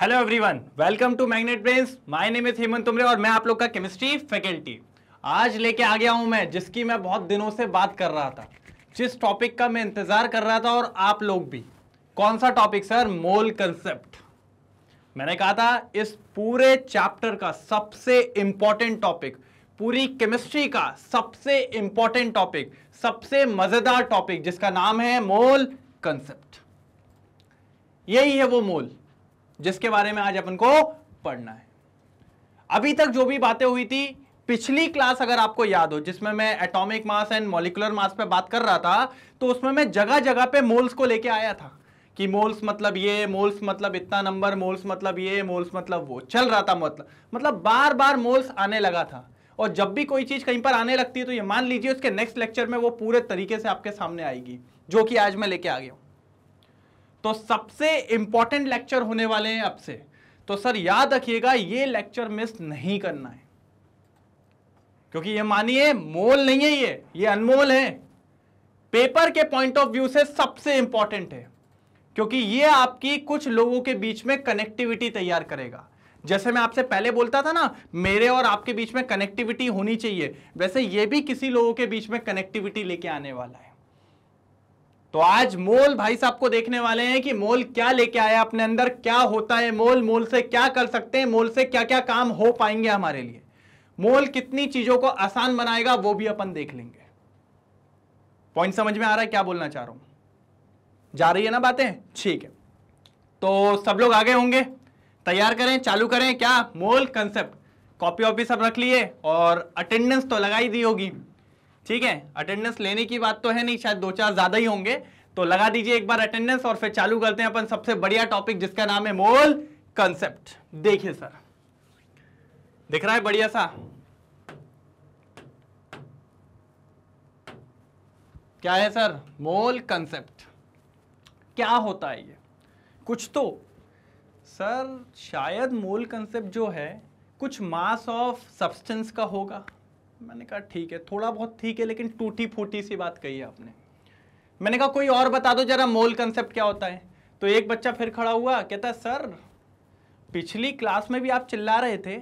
hello everyone welcome to magnet brains my name is Hemant Tumre और मैं आप लोग का केमिस्ट्री फैकल्टी आज लेके आ गया हूं मैं जिसकी मैं बहुत दिनों से बात कर रहा था जिस टॉपिक का मैं इंतज़ार कर रहा था और आप लोग भी कौन सा टॉपिक सर मोल कंसेप्ट मैंने कहा था इस पूरे चैप्टर का सबसे इंपॉर्टेंट टॉपिक पूरी केमिस्ट्री का सबसे इंपॉर्टेंट टॉपिक सबसे मज़ेदार टॉपिक जिसका नाम है मोल कंसेप्ट यही है वो मोल जिसके बारे में आज अपन को पढ़ना है अभी तक जो भी बातें हुई थी पिछली क्लास अगर आपको याद हो जिसमें मैं atomic mass and molecular mass पे बात कर रहा था तो उसमें मैं जगह जगह पे मोल्स को लेके आया था कि मोल्स मतलब ये मोल्स मतलब इतना नंबर मोल्स मतलब ये मोल्स मतलब वो चल रहा था मतलब मतलब बार बार मोल्स आने लगा था और जब भी कोई चीज़ कहीं पर आने लगती है तो ये मान लीजिए उसके नेक्स्ट लेक्चर में वो पूरे तरीके से आपके सामने आएगी जो कि आज मैं लेके आ गया हूँ तो सबसे इंपॉर्टेंट लेक्चर होने वाले हैं अब से तो सर याद रखिएगा ये लेक्चर मिस नहीं करना है क्योंकि ये मानिए मोल नहीं है ये ये अनमोल है पेपर के पॉइंट ऑफ व्यू से सबसे इंपॉर्टेंट है क्योंकि ये आपकी कुछ लोगों के बीच में कनेक्टिविटी तैयार करेगा जैसे मैं आपसे पहले बोलता था ना मेरे और आपके बीच में कनेक्टिविटी होनी चाहिए वैसे ये भी किसी लोगों के बीच में कनेक्टिविटी लेके आने वाला है तो आज मोल भाई साहब को देखने वाले हैं कि मोल क्या लेके आया अपने अंदर क्या होता है मोल मोल से क्या कर सकते हैं मोल से क्या क्या काम हो पाएंगे हमारे लिए मोल कितनी चीजों को आसान बनाएगा वो भी अपन देख लेंगे पॉइंट समझ में आ रहा है क्या बोलना चाह रहा हूं जा रही है ना बातें ठीक है तो सब लोग आगे होंगे तैयार करें चालू करें क्या मोल कंसेप्ट कॉपी ऑपी सब रख लिए और अटेंडेंस तो लगाई दी होगी ठीक है अटेंडेंस लेने की बात तो है नहीं शायद दो चार ज्यादा ही होंगे तो लगा दीजिए एक बार अटेंडेंस और फिर चालू करते हैं अपन सबसे बढ़िया टॉपिक जिसका नाम है मोल कंसेप्ट देखिए सर दिख रहा है बढ़िया सा क्या है सर मोल कंसेप्ट क्या होता है ये कुछ तो सर शायद मोल कंसेप्ट जो है कुछ मास ऑफ सब्सटेंस का होगा मैंने कहा ठीक है थोड़ा बहुत ठीक है लेकिन टूटी फूटी सी बात कही है आपने मैंने कहा कोई और बता दो जरा मोल कंसेप्ट क्या होता है तो एक बच्चा फिर खड़ा हुआ कहता है सर पिछली क्लास में भी आप चिल्ला रहे थे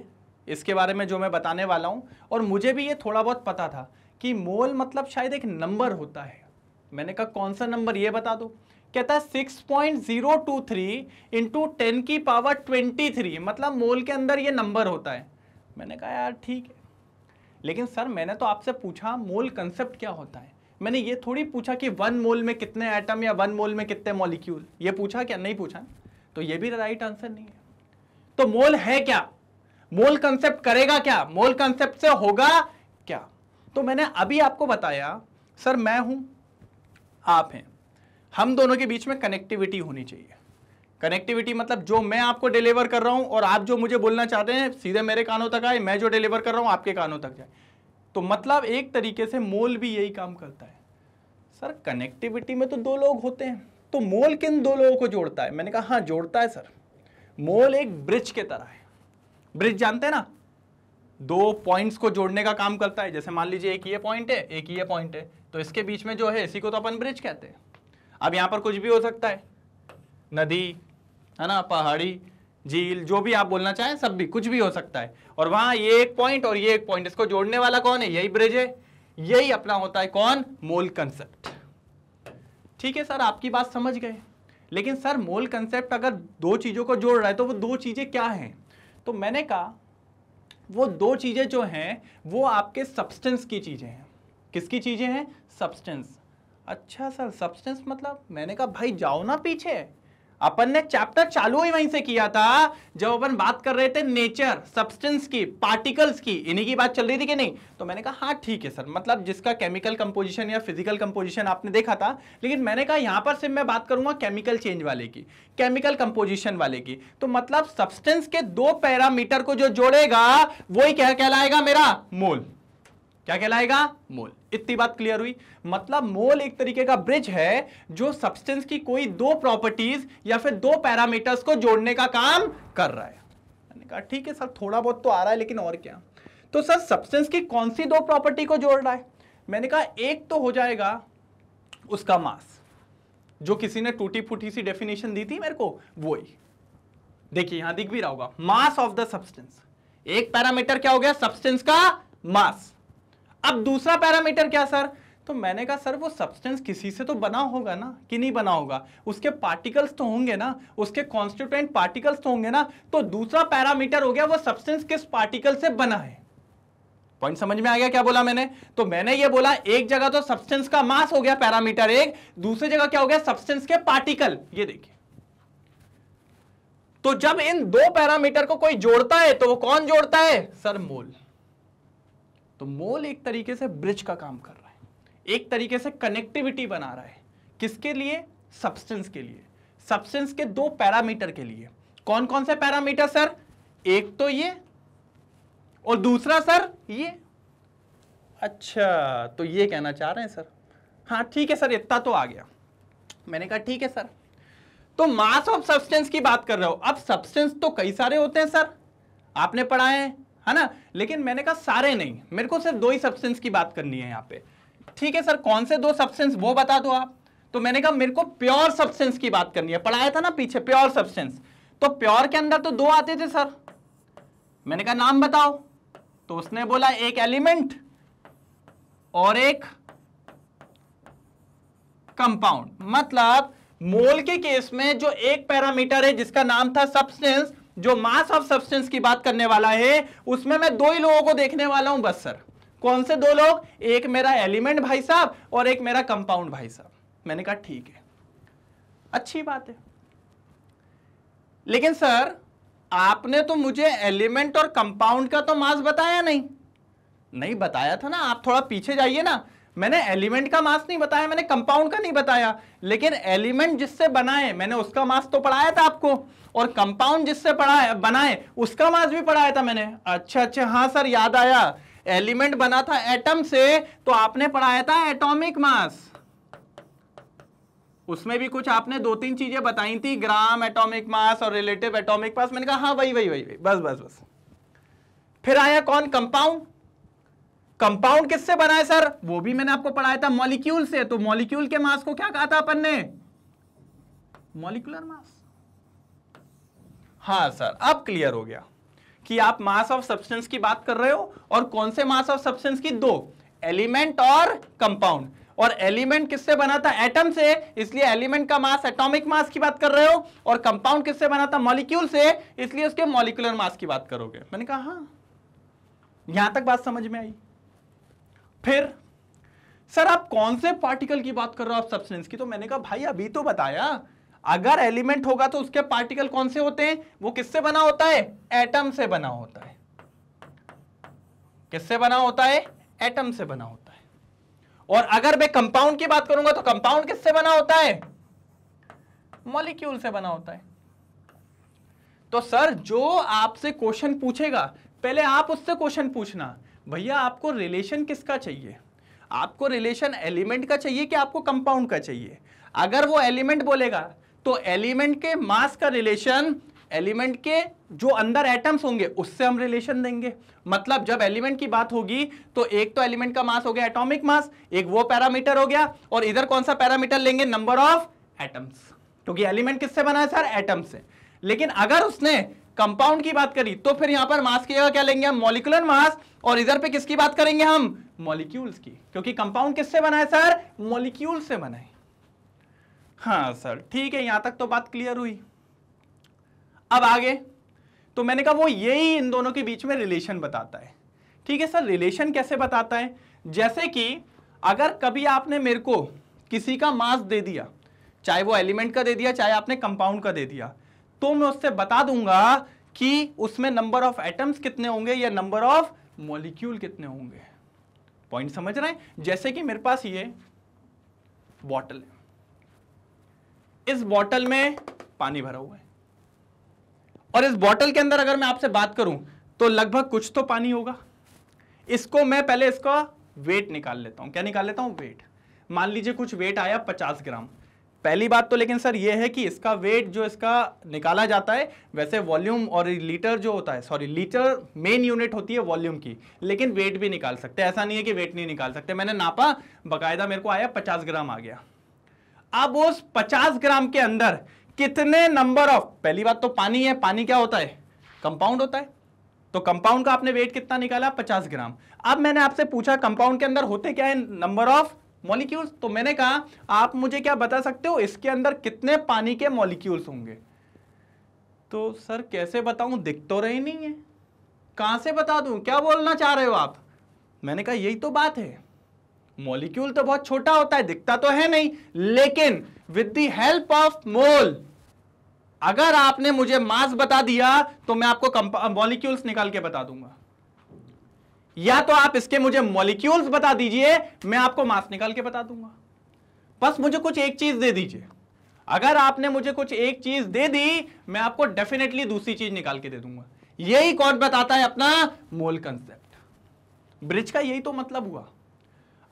इसके बारे में जो मैं बताने वाला हूँ और मुझे भी ये थोड़ा बहुत पता था कि मोल मतलब शायद एक नंबर होता है मैंने कहा कौन सा नंबर ये बता दो कहता है six point zero two three into ten की पावर ट्वेंटी थ्री मतलब मोल के अंदर ये नंबर होता है मैंने कहा यार ठीक है लेकिन सर मैंने तो आपसे पूछा मोल कंसेप्ट क्या होता है मैंने ये थोड़ी पूछा कि वन मोल में कितने आइटम या वन मोल में कितने मॉलिक्यूल ये पूछा क्या नहीं पूछा तो ये भी राइट आंसर नहीं है तो मोल है क्या मोल कंसेप्ट करेगा क्या मोल कंसेप्ट से होगा क्या तो मैंने अभी आपको बताया सर मैं हूं आप हैं हम दोनों के बीच में कनेक्टिविटी होनी चाहिए कनेक्टिविटी मतलब जो मैं आपको डिलीवर कर रहा हूँ और आप जो मुझे बोलना चाहते हैं सीधे मेरे कानों तक आए मैं जो डिलीवर कर रहा हूँ आपके कानों तक जाए तो मतलब एक तरीके से मोल भी यही काम करता है सर कनेक्टिविटी में तो दो लोग होते हैं तो मोल किन दो लोगों को जोड़ता है मैंने कहा हाँ जोड़ता है सर मोल एक ब्रिज के तरह है ब्रिज जानते हैं ना दो पॉइंट्स को जोड़ने का काम करता है जैसे मान लीजिए एक ये पॉइंट है एक ये पॉइंट है तो इसके बीच में जो है इसी को तो अपन ब्रिज कहते हैं अब यहाँ पर कुछ भी हो सकता है नदी है ना पहाड़ी झील जो भी आप बोलना चाहें सब भी कुछ भी हो सकता है और वहां ये एक पॉइंट और ये एक पॉइंट इसको जोड़ने वाला कौन है यही ब्रिज है यही अपना होता है कौन मोल कंसेप्ट ठीक है सर आपकी बात समझ गए लेकिन सर मोल कंसेप्ट अगर दो चीज़ों को जोड़ रहा है तो वो दो चीज़ें क्या हैं तो मैंने कहा वो दो चीज़ें जो हैं वो आपके सब्सटेंस की चीज़ें हैं किसकी चीज़ें हैं सब्सटेंस अच्छा सर सब्सटेंस मतलब मैंने कहा भाई जाओ ना पीछे अपन ने चैप्टर चालू ही वहीं से किया था जब अपन बात कर रहे थे नेचर सब्सटेंस की पार्टिकल्स की इन्हीं की बात चल रही थी कि नहीं तो मैंने कहा हाँ ठीक है सर मतलब जिसका केमिकल कंपोजिशन या फिजिकल कंपोजिशन आपने देखा था लेकिन मैंने कहा यहाँ पर सिर्फ मैं बात करूंगा केमिकल चेंज वाले की केमिकल कंपोजिशन वाले की तो मतलब सब्सटेंस के दो पैरामीटर को जो जोड़ेगा वही क्या कहलाएगा मेरा मोल क्या कहलाएगा मोल इतनी बात क्लियर हुई मतलब मोल एक तरीके का ब्रिज है जो सब्सटेंस की कोई दो प्रॉपर्टीज या फिर दो पैरामीटर्स को जोड़ने का काम कर रहा है मैंने कहा ठीक है सर थोड़ा बहुत तो आ रहा है लेकिन और क्या तो सर सब्सटेंस की कौन सी दो प्रॉपर्टी को जोड़ रहा है मैंने कहा एक तो हो जाएगा उसका मास जो किसी ने टूटी फूटी सी डेफिनेशन दी थी मेरे को वो ही देखिए यहां दिख भी रहा होगा मास ऑफ द सब्सटेंस एक पैरामीटर क्या हो गया सब्सटेंस का मास अब दूसरा पैरामीटर क्या सर तो मैंने कहा सर वो सब्सटेंस किसी से तो बना होगा ना कि नहीं बना होगा उसके पार्टिकल्स तो होंगे ना उसके कॉन्स्टिट्यूएंट पार्टिकल्स तो होंगे ना तो दूसरा पैरामीटर हो गया वो सब्सटेंस किस पार्टिकल से बना है पॉइंट समझ में आ गया क्या बोला मैंने तो मैंने ये बोला एक जगह तो सब्सटेंस का मास हो गया पैरामीटर एक दूसरी जगह क्या हो गया सब्सटेंस के पार्टिकल ये देखिए तो जब इन दो पैरामीटर को कोई जोड़ता है तो वो कौन जोड़ता है सर मोल तो मोल एक तरीके से ब्रिज का काम कर रहा है एक तरीके से कनेक्टिविटी बना रहा है किसके लिए सब्सटेंस के लिए सब्सटेंस के दो पैरामीटर के लिए कौन कौन से पैरामीटर सर एक तो ये और दूसरा सर ये अच्छा तो ये कहना चाह रहे हैं सर हाँ ठीक है सर इतना तो आ गया मैंने कहा ठीक है सर तो मास ऑफ सब्सटेंस की बात कर रहे हो अब सब्सटेंस तो कई सारे होते हैं सर आपने पढ़ा है है ना लेकिन मैंने कहा सारे नहीं मेरे को सिर्फ दो ही सब्सटेंस की बात करनी है यहाँ पे ठीक है सर कौन से दो सब्सटेंस वो बता दो आप तो मैंने कहा मेरे को प्योर सब्सटेंस की बात करनी है पढ़ाया था ना पीछे प्योर सब्सटेंस तो प्योर के अंदर तो दो आते थे सर मैंने कहा नाम बताओ तो उसने बोला एक एलिमेंट और एक कंपाउंड मतलब मोल के केस में जो एक पैरामीटर है जिसका नाम था सब्सटेंस जो मास ऑफ सब्सटेंस की बात करने वाला है उसमें मैं दो ही लोगों को देखने वाला हूं बस सर कौन से दो लोग एक मेरा एलिमेंट भाई साहब और एक मेरा कंपाउंड भाई साहब मैंने कहा ठीक है अच्छी बात है लेकिन सर आपने तो मुझे एलिमेंट और कंपाउंड का तो मास बताया नहीं नहीं बताया था ना आप थोड़ा पीछे जाइए ना मैंने एलिमेंट का मास नहीं बताया मैंने कंपाउंड का नहीं बताया लेकिन एलिमेंट जिससे बनाए मैंने उसका मास तो पढ़ाया था आपको और कंपाउंड जिससे पढ़ाए बनाए उसका मास भी पढ़ाया था मैंने अच्छा अच्छा हाँ सर याद आया एलिमेंट बना था एटम से तो आपने पढ़ाया था एटॉमिक मास उसमें भी कुछ आपने दो तीन चीजें बताई थी ग्राम एटॉमिक मास और रिलेटिव एटॉमिक मास मैंने कहा हाँ वही वही वही वही बस बस बस फिर आया कौन कंपाउंड कंपाउंड किससे बना है सर वो भी मैंने आपको पढ़ाया था मॉलिक्यूल से तो मॉलिक्यूल के मास को क्या कहा था अपन ने मॉलिक्यूलर मास हाँ सर अब क्लियर हो गया कि आप मास ऑफ सब्सटेंस की बात कर रहे हो और कौन से मास ऑफ सब्सटेंस की दो एलिमेंट और कंपाउंड और एलिमेंट किससे बना था एटम से इसलिए एलिमेंट का मास एटॉमिक मास की बात कर रहे हो और कंपाउंड किससे बना था मॉलिक्यूल से इसलिए उसके मॉलिक्यूलर मास की बात करोगे मैंने कहा हाँ यहां तक बात समझ में आई फिर सर आप कौन से पार्टिकल की बात कर रहे हो आप सब्सटेंस की तो मैंने कहा भाई अभी तो बताया अगर एलिमेंट होगा तो उसके पार्टिकल कौन से होते हैं वो किससे बना होता है एटम से बना होता है किससे बना होता है एटम से बना होता है और अगर मैं कंपाउंड की बात करूंगा तो कंपाउंड किससे बना होता है मॉलिक्यूल से बना होता है तो सर जो आपसे क्वेश्चन पूछेगा पहले आप उससे क्वेश्चन पूछना भैया आपको रिलेशन किसका चाहिए आपको रिलेशन एलिमेंट का चाहिए कि आपको कंपाउंड का चाहिए अगर वो एलिमेंट बोलेगा तो एलिमेंट के मास का रिलेशन एलिमेंट के जो अंदर एटम्स होंगे उससे हम रिलेशन देंगे मतलब जब एलिमेंट की बात होगी तो एक तो एलिमेंट का मास हो गया एटॉमिक मास एक वो पैरामीटर हो गया और इधर कौन सा पैरामीटर लेंगे नंबर ऑफ एटम्स क्योंकि एलिमेंट किससे बना है सर एटम्स से लेकिन अगर उसने कंपाउंड की बात करी तो फिर यहां पर मास की जगह क्या लेंगे हम मॉलिकुलर मास और इधर पे किसकी बात करेंगे हम मॉलिक्यूल्स की क्योंकि कंपाउंड किससे बना है सर मॉलिक्यूल से बना है हाँ सर ठीक है यहां तक तो बात क्लियर हुई अब आगे तो मैंने कहा वो यही इन दोनों के बीच में रिलेशन बताता है ठीक है सर रिलेशन कैसे बताता है जैसे कि अगर कभी आपने मेरे को किसी का मास दे दिया चाहे वो एलिमेंट का दे दिया चाहे आपने कंपाउंड का दे दिया तो मैं उससे बता दूंगा कि उसमें नंबर ऑफ एटम्स कितने होंगे या नंबर ऑफ मॉलिक्यूल कितने होंगे पॉइंट समझ रहे हैं जैसे कि मेरे पास ये बॉटल है इस बॉटल में पानी भरा हुआ है और इस बॉटल के अंदर अगर मैं आपसे बात करूं तो लगभग कुछ तो पानी होगा इसको मैं पहले इसका वेट निकाल लेता हूं क्या निकाल लेता हूं वेट मान लीजिए कुछ वेट आया पचास ग्राम पहली बात तो लेकिन सर ये है कि इसका वेट जो इसका निकाला जाता है वैसे वॉल्यूम और लीटर जो होता है सॉरी लीटर मेन यूनिट होती है वॉल्यूम की लेकिन वेट भी निकाल सकते हैं ऐसा नहीं है कि वेट नहीं निकाल सकते मैंने नापा बाकायदा मेरे को आया पचास ग्राम आ गया अब उस पचास ग्राम के अंदर कितने नंबर ऑफ पहली बात तो पानी है पानी क्या होता है कंपाउंड होता है तो कंपाउंड का आपने वेट कितना निकाला 50 ग्राम अब मैंने आपसे पूछा कंपाउंड के अंदर होते क्या है नंबर ऑफ मॉलिक्यूल्स तो मैंने कहा आप मुझे क्या बता सकते हो इसके अंदर कितने पानी के मॉलिक्यूल्स होंगे तो सर कैसे बताऊं दिख तो रही नहीं है कहां से बता दूं क्या बोलना चाह रहे हो आप मैंने कहा यही तो बात है मॉलिक्यूल तो बहुत छोटा होता है दिखता तो है नहीं लेकिन with the help of mole अगर आपने मुझे मास बता दिया तो मैं आपको मॉलिक्यूल्स निकाल के बता दूंगा या तो आप इसके मुझे मॉलिक्यूल्स बता दीजिए मैं आपको मास निकाल के बता दूंगा बस मुझे कुछ एक चीज दे दीजिए अगर आपने मुझे कुछ एक चीज दे दी मैं आपको डेफिनेटली दूसरी चीज निकाल के दे दूंगा यही कौन बताता है अपना मोल कंसेप्ट ब्रिज का यही तो मतलब हुआ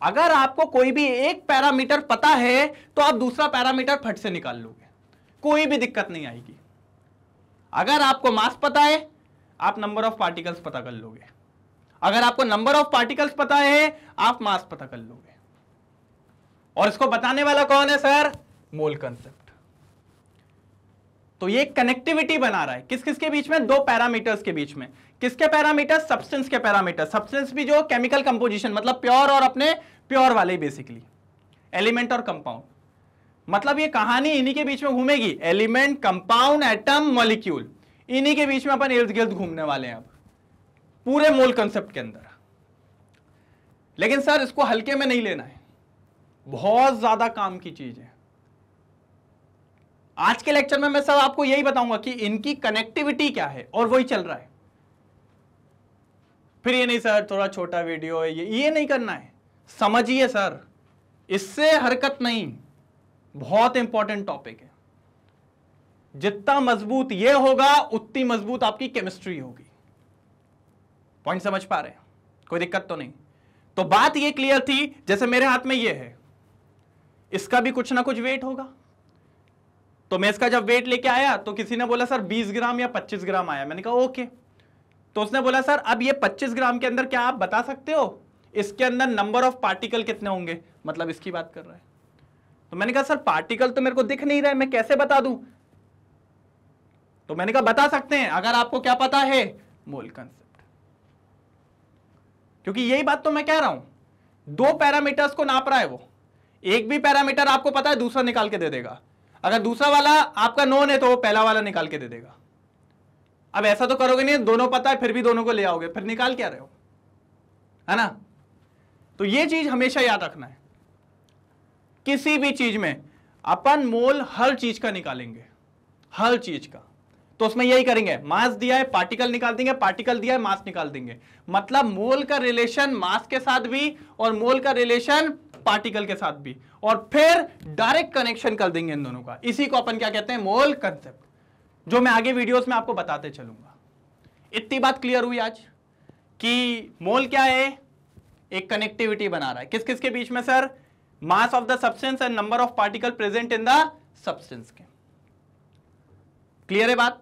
अगर आपको कोई भी एक पैरामीटर पता है तो आप दूसरा पैरामीटर फट से निकाल लोगे कोई भी दिक्कत नहीं आएगी अगर आपको मास पता है आप नंबर ऑफ पार्टिकल्स पता कर लोगे अगर आपको नंबर ऑफ पार्टिकल्स पता है आप मास पता कर लोगे और इसको बताने वाला कौन है सर मोल कंसेप्ट तो ये कनेक्टिविटी बना रहा है किस किसके बीच में दो पैरामीटर्स के बीच में किसके पैरामीटर सब्सटेंस के पैरामीटर सब्सटेंस भी जो केमिकल कंपोजिशन मतलब प्योर और अपने प्योर वाले बेसिकली एलिमेंट और कंपाउंड मतलब ये कहानी इन्हीं के बीच में घूमेगी एलिमेंट कंपाउंड एटम मॉलिक्यूल इन्हीं के बीच में अपन इर्द गिर्द घूमने वाले हैं अब पूरे मोल कंसेप्ट के अंदर लेकिन सर इसको हल्के में नहीं लेना है बहुत ज्यादा काम की चीज है आज के लेक्चर में मैं सर आपको यही बताऊंगा कि इनकी कनेक्टिविटी क्या है और वही चल रहा है फिर ये नहीं सर थोड़ा छोटा वीडियो है ये ये नहीं करना है समझिए सर इससे हरकत नहीं बहुत इंपॉर्टेंट टॉपिक है जितना मजबूत ये होगा उतनी मजबूत आपकी केमिस्ट्री होगी पॉइंट समझ पा रहे कोई दिक्कत तो नहीं तो बात ये क्लियर थी जैसे मेरे हाथ में ये है इसका भी कुछ ना कुछ वेट होगा तो मैं इसका जब वेट लेके आया तो किसी ने बोला सर 20 ग्राम या 25 ग्राम आया मैंने कहा ओके तो उसने बोला सर अब ये 25 ग्राम के अंदर क्या आप बता सकते हो इसके अंदर नंबर ऑफ पार्टिकल कितने होंगे मतलब इसकी बात कर रहा है तो मैंने कहा सर पार्टिकल तो मेरे को दिख नहीं रहा है मैं कैसे बता दू तो मैंने कहा बता सकते हैं अगर आपको क्या पता है मोलकंस क्योंकि यही बात तो मैं कह रहा हूं दो पैरामीटर्स को नाप रहा है वो एक भी पैरामीटर आपको पता है दूसरा निकाल के दे देगा अगर दूसरा वाला आपका नोन है तो वो पहला वाला निकाल के दे देगा अब ऐसा तो करोगे नहीं दोनों पता है फिर भी दोनों को ले आओगे फिर निकाल क्या रहे हो है ना तो ये चीज हमेशा याद रखना है किसी भी चीज में अपन मोल हर चीज का निकालेंगे हर चीज का तो उसमें यही करेंगे मास दिया है पार्टिकल निकाल देंगे पार्टिकल दिया है मास निकाल देंगे मतलब मोल का रिलेशन मास के साथ भी और मोल का रिलेशन पार्टिकल के साथ भी और फिर डायरेक्ट कनेक्शन कर देंगे इन दोनों का इसी को अपन क्या कहते हैं मोल कंसेप्ट जो मैं आगे वीडियोस में आपको बताते चलूंगा इतनी बात क्लियर हुई आज कि मोल क्या है एक कनेक्टिविटी बना रहा है किस किस के बीच में sir mass of the substance and number of particle present in the substance के क्लियर है बात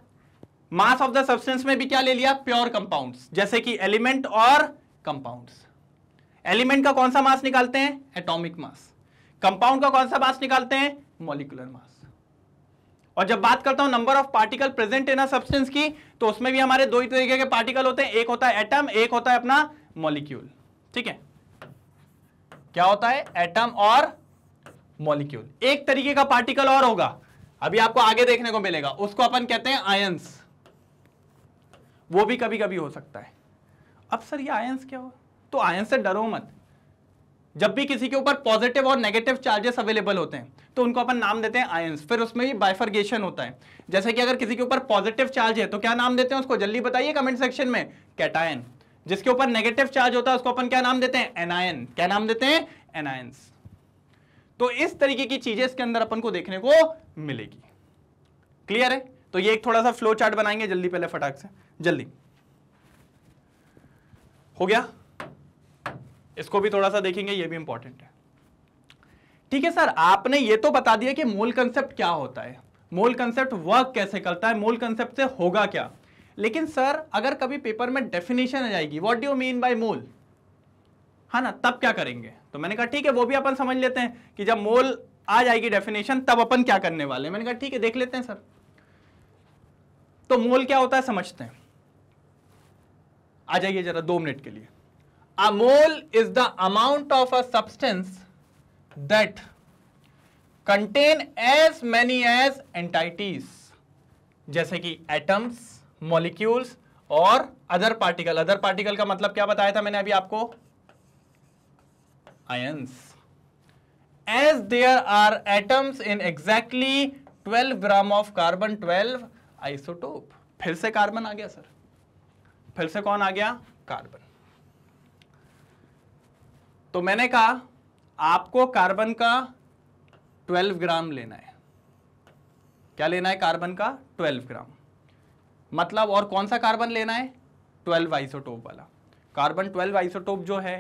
मास ऑफ द सब्सटेंस में भी क्या ले लिया प्योर कंपाउंड्स जैसे कि एलिमेंट और कंपाउंड्स एलिमेंट का कौन सा मास निकालते हैं एटॉमिक मास कंपाउंड का कौन सा मास निकालते हैं मॉलिकुलर मास और जब बात करता हूं number of particle present in substance की तो उसमें भी हमारे दो ही तरीके के पार्टिकल होते हैं एक होता है एटम एक होता है अपना मॉलिक्यूल ठीक है क्या होता है एटम और मॉलिक्यूल एक तरीके का पार्टिकल और होगा अभी आपको आगे देखने को मिलेगा उसको अपन कहते हैं आयंस वो भी कभी कभी हो सकता है अब सर ये आयंस क्या हुआ तो आयंस से डरो मत जब भी किसी के ऊपर पॉजिटिव और नेगेटिव चार्जेस अवेलेबल होते हैं तो उनको अपन नाम देते हैं आयंस फिर उसमें भी बाइफर्गेशन होता है जैसे कि अगर किसी के ऊपर पॉजिटिव चार्ज है तो क्या नाम देते हैं उसको जल्दी बताइए कमेंट सेक्शन में कैटायन जिसके ऊपर नेगेटिव चार्ज होता है उसको अपन क्या नाम देते हैं एनायन क्या नाम देते हैं एनायंस तो इस तरीके की चीजें इसके अंदर अपन को देखने को मिलेगी क्लियर है तो ये एक थोड़ा सा फ्लो चार्ट बनाएंगे जल्दी पहले फटाक से जल्दी हो गया इसको भी थोड़ा सा देखेंगे ये भी इंपॉर्टेंट है ठीक है सर आपने ये तो बता दिया कि मोल कंसेप्ट क्या होता है मोल कंसेप्ट वर्क कैसे करता है मोल कंसेप्ट से होगा क्या लेकिन सर अगर कभी पेपर में डेफिनेशन आ जाएगी what do mean by mole है ना तब क्या करेंगे तो मैंने कहा ठीक है वो भी अपन समझ लेते हैं कि जब मोल आ जाएगी डेफिनेशन तब अपन क्या करने वाले मैंने कहा ठीक है देख लेते हैं सर तो मोल क्या होता है समझते हैं आ जाइए जरा दो मिनट के लिए a mole is the amount of a substance that contain as many as entities जैसे कि एटम्स मॉलिक्यूल्स और अदर पार्टिकल अदर पार्टिकल का मतलब क्या बताया था मैंने अभी आपको ions as there are atoms in exactly 12 gram of carbon 12 isotope फिर से कार्बन आ गया सर फिर से कौन आ गया कार्बन तो मैंने कहा आपको कार्बन का 12 ग्राम लेना है क्या लेना है कार्बन का 12 ग्राम मतलब और कौन सा कार्बन लेना है 12 आइसोटोप वाला कार्बन 12 आइसोटोप जो है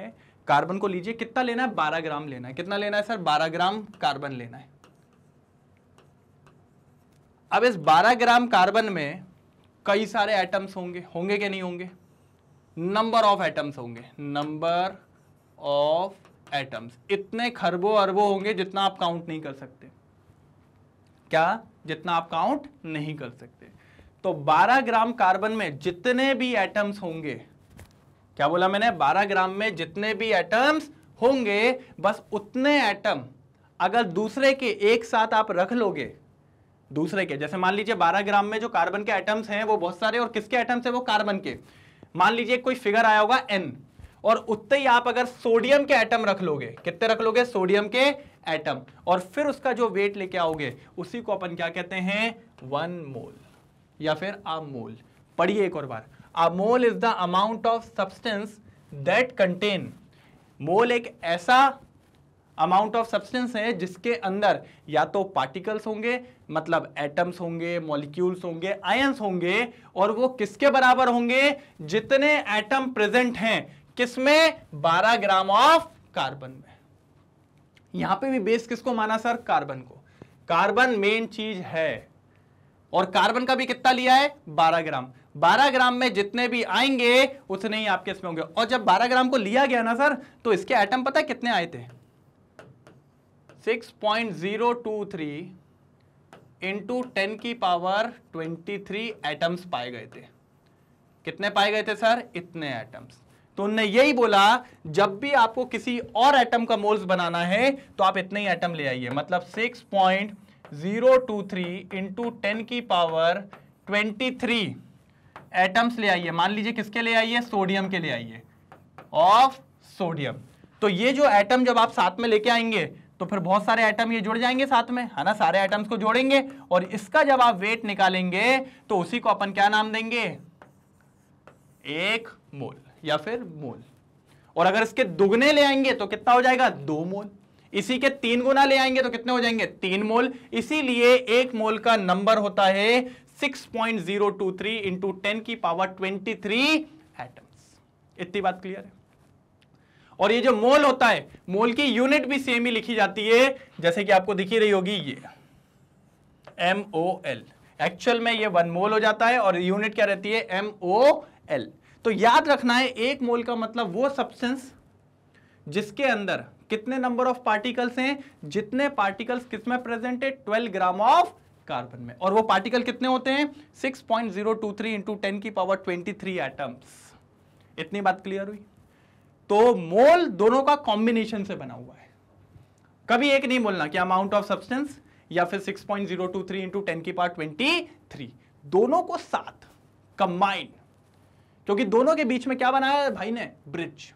कार्बन को लीजिए कितना लेना है 12 ग्राम लेना है कितना लेना है सर 12 ग्राम कार्बन लेना है अब इस 12 ग्राम कार्बन में कई सारे एटम्स होंगे होंगे कि नहीं होंगे नंबर ऑफ एटम्स होंगे नंबर ऑफ एटम्स इतने खरबों अरबों होंगे जितना आप काउंट नहीं कर सकते क्या जितना आप काउंट नहीं कर सकते तो 12 ग्राम कार्बन में जितने भी एटम्स होंगे क्या बोला मैंने 12 ग्राम में जितने भी एटम्स होंगे बस उतने एटम अगर दूसरे के एक साथ आप रख लोगे दूसरे के जैसे मान लीजिए 12 ग्राम में जो कार्बन के एटम्स हैं वो बहुत सारे और किसके एटम्स हैं वो कार्बन के मान लीजिए कोई फिगर आया होगा एन और उतने ही आप अगर सोडियम के एटम रख लोगे कितने रख लोगे सोडियम के एटम और फिर उसका जो वेट लेके आओगे उसी को अपन क्या कहते हैं वन मोल या फिर अमोल पढ़िए एक और बार a mole is the amount of substance that contain mole एक ऐसा अमाउंट ऑफ सब्सटेंस है जिसके अंदर या तो पार्टिकल्स होंगे मतलब एटम्स होंगे मॉलिक्यूल्स होंगे आयंस होंगे और वो किसके बराबर होंगे जितने एटम प्रेजेंट हैं किसमें 12 ग्राम ऑफ कार्बन में यहां पे भी बेस किसको माना सर कार्बन को कार्बन मेन चीज है और कार्बन का भी कितना लिया है 12 ग्राम 12 ग्राम में जितने भी आएंगे उतने ही आपके इसमें होंगे और जब 12 ग्राम को लिया गया ना सर तो इसके एटम पता है कितने आए थे थ्री इंटू टेन की पावर 23 एटम्स पाए गए थे कितने पाए गए थे सर इतने एटम्स तो उनने यही बोला जब भी आपको किसी और एटम का मोल्स बनाना है तो आप इतने ही एटम ले आइए मतलब 6.023 point zero two three into ten की पावर 23 एटम्स ले आइए मान लीजिए किसके ले आइए सोडियम के ले आइए ऑफ सोडियम तो ये जो एटम जब आप साथ में लेके आएंगे तो फिर बहुत सारे आइटम ये जुड़ जाएंगे साथ में है ना सारे आइटम्स को जोड़ेंगे और इसका जब आप वेट निकालेंगे तो उसी को अपन क्या नाम देंगे एक मोल या फिर मोल और अगर इसके दुगने ले आएंगे तो कितना हो जाएगा दो मोल इसी के तीन गुना ले आएंगे तो कितने हो जाएंगे तीन मोल इसीलिए एक मोल का नंबर होता है 6.023 point zero two three into ten की पावर 23 एटम्स इतनी बात क्लियर है और ये जो मोल होता है मोल की यूनिट भी सेम ही लिखी जाती है जैसे कि आपको दिखी रही होगी ये एम ओ एल एक्चुअल में ये वन मोल हो जाता है और यूनिट क्या रहती है एम ओ एल तो याद रखना है एक मोल का मतलब वो सब्सटेंस जिसके अंदर कितने नंबर ऑफ पार्टिकल्स हैं जितने पार्टिकल्स किसमें प्रेजेंट है ट्वेल्व ग्राम ऑफ कार्बन में और वो पार्टिकल कितने होते हैं six point zero two three into ten की पावर ट्वेंटी थ्री एटम्स इतनी बात क्लियर हुई तो मोल दोनों का कॉम्बिनेशन से बना हुआ है कभी एक नहीं बोलना कि अमाउंट ऑफ सब्सटेंस या फिर 6.023 point zero two three into ten की पार्ट ट्वेंटी थ्री दोनों को साथ कंबाइन क्योंकि दोनों के बीच में क्या बनाया है भाई ने ब्रिज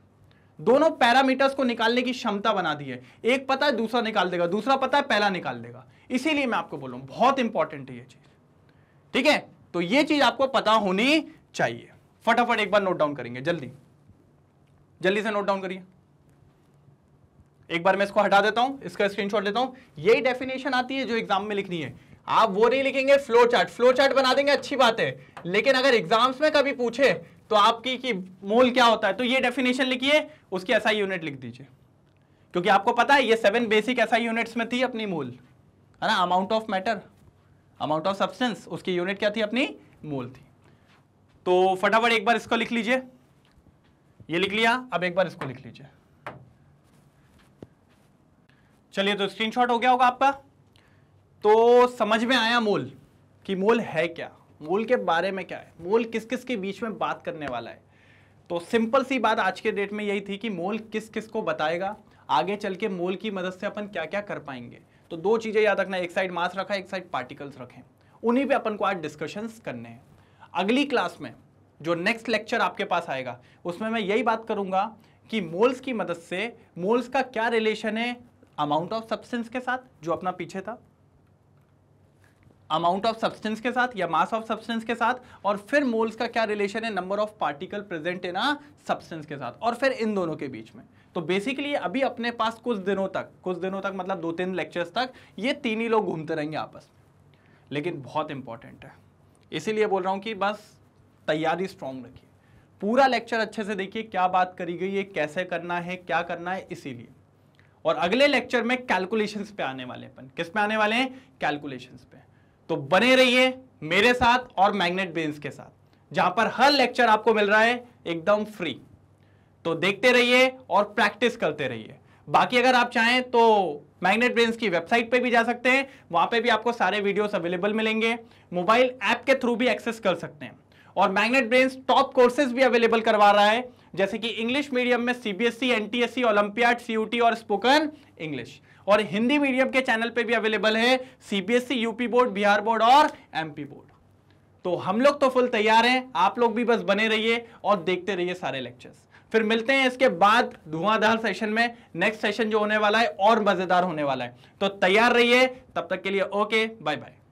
दोनों पैरामीटर्स को निकालने की क्षमता बना दी है एक पता है दूसरा निकाल देगा दूसरा पता है पहला निकाल देगा इसीलिए मैं आपको बोलूं बहुत इंपॉर्टेंट है ये चीज ठीक है तो ये चीज आपको पता होनी चाहिए फटाफट एक बार नोट डाउन करेंगे जल्दी जल्दी से नोट डाउन करिए एक बार मैं इसको हटा देता हूं इसका स्क्रीनशॉट लेता हूं यही डेफिनेशन आती है जो एग्जाम में लिखनी है आप वो नहीं लिखेंगे फ्लो चार्ट फ्लो चार्ट बना देंगे अच्छी बात है लेकिन अगर एग्जाम्स में कभी पूछे तो आपकी कि मोल क्या होता है तो ये डेफिनेशन लिखिए उसकी एसआई यूनिट लिख दीजिए क्योंकि आपको पता है ये सेवन बेसिक एसआई यूनिट्स में थी अपनी मोल है ना amount of matter amount of substance उसकी यूनिट क्या थी अपनी मोल थी तो फटाफट एक बार इसको लिख लीजिए ये लिख लिया अब एक बार इसको लिख लीजिए चलिए तो स्क्रीनशॉट हो गया होगा आपका तो समझ में आया मोल कि मोल है क्या मोल के बारे में क्या है मोल किस किस के बीच में बात करने वाला है तो सिंपल सी बात आज के डेट में यही थी कि मोल किस किस को बताएगा आगे चल के मोल की मदद से अपन क्या क्या कर पाएंगे तो दो चीज़ें याद रखना एक साइड मास रखा एक साइड पार्टिकल्स रखें उन्हीं पे अपन को आज डिस्कशंस करने हैं अगली क्लास में जो नेक्स्ट लेक्चर आपके पास आएगा उसमें मैं यही बात करूंगा कि मोल्स की मदद से मोल्स का क्या रिलेशन है अमाउंट ऑफ सब्सटेंस के साथ जो अपना पीछे था अमाउंट ऑफ सब्सटेंस के साथ या मास ऑफ सब्सटेंस के साथ और फिर मोल्स का क्या रिलेशन है number of particle present in a substance के साथ और फिर इन दोनों के बीच में तो बेसिकली अभी अपने पास कुछ दिनों तक कुछ दिनों तक मतलब दो तीन लेक्चर्स तक ये तीन ही लोग घूमते रहेंगे आपस में लेकिन बहुत इंपॉर्टेंट है इसीलिए बोल रहा हूं कि बस तैयारी स्ट्रांग रखिए पूरा लेक्चर अच्छे से देखिए क्या बात करी गई है कैसे करना है क्या करना है इसीलिए और अगले लेक्चर में कैलकुलेशंस पे आने वाले अपन किस पे आने वाले हैं कैलकुलेशंस पे तो बने रहिए मेरे साथ और मैग्नेट बेन्स के साथ जहां पर हर लेक्चर आपको मिल रहा है एकदम फ्री तो देखते रहिए और प्रैक्टिस करते रहिए बाकी अगर आप चाहें तो मैग्नेट ब्रेन्स की वेबसाइट पे भी जा सकते हैं वहां पे भी आपको सारे वीडियोस अवेलेबल मिलेंगे मोबाइल ऐप के थ्रू भी एक्सेस कर सकते हैं और मैग्नेट ब्रेन्स टॉप कोर्सेज भी अवेलेबल करवा रहा है जैसे कि इंग्लिश मीडियम में सीबीएसई एनटीएससी ओलंपियाड सीयूटी और स्पोकन इंग्लिश और हिंदी मीडियम के चैनल पे भी अवेलेबल है CBSE UP board Bihar board और एमपी बोर्ड तो हम लोग तो फुल तैयार हैं आप लोग भी बस बने रहिए और देखते रहिए सारे लेक्चर्स फिर मिलते हैं इसके बाद धुआंधार सेशन में नेक्स्ट सेशन जो होने वाला है और मजेदार होने वाला है तो तैयार रहिए तब तक के लिए ओके बाय बाय